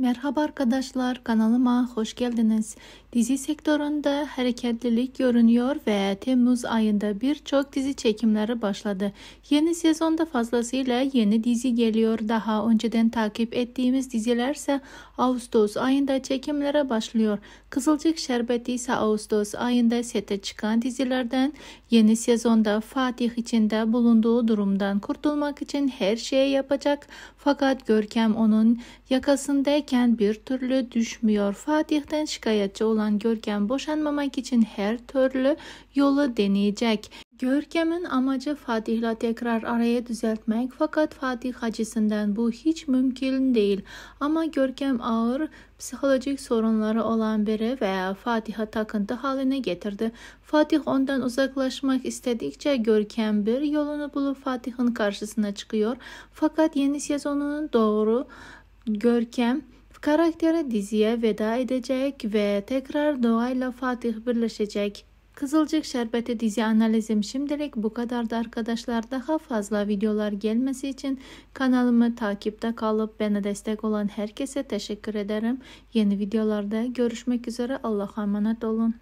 Merhaba arkadaşlar kanalıma hoş geldiniz. Dizi sektöründe hareketlilik görünüyor ve Temmuz ayında birçok dizi çekimleri başladı. Yeni sezonda fazlasıyla yeni dizi geliyor. Daha önceden takip ettiğimiz dizilerse Ağustos ayında çekimlere başlıyor. Kızılcık Şerbeti ise Ağustos ayında sete çıkan dizilerden yeni sezonda Fatih içinde bulunduğu durumdan kurtulmak için her şeyi yapacak. Fakat Görkem onun yakasında derken bir türlü düşmüyor. Fatih'ten şikayetçi olan Görkem boşanmamak için her türlü yolu deneyecek. Görkem'in amacı Fatih'la tekrar araya düzeltmek fakat Fatih açısından bu hiç mümkün değil. Ama Görkem ağır psikolojik sorunları olan biri ve Fatih'e takıntı haline getirdi. Fatih ondan uzaklaşmak istedikçe Görkem bir yolunu bulup Fatih'in karşısına çıkıyor. Fakat yeni sezonunun doğru Görkem Karakteri diziye veda edecek ve tekrar doğayla Fatih birleşecek. Kızılcık Şerbeti dizi analizim şimdilik bu kadardı arkadaşlar. Daha fazla videolar gelmesi için kanalımı takipte kalıp beni destek olan herkese teşekkür ederim. Yeni videolarda görüşmek üzere. Allah'a emanet olun.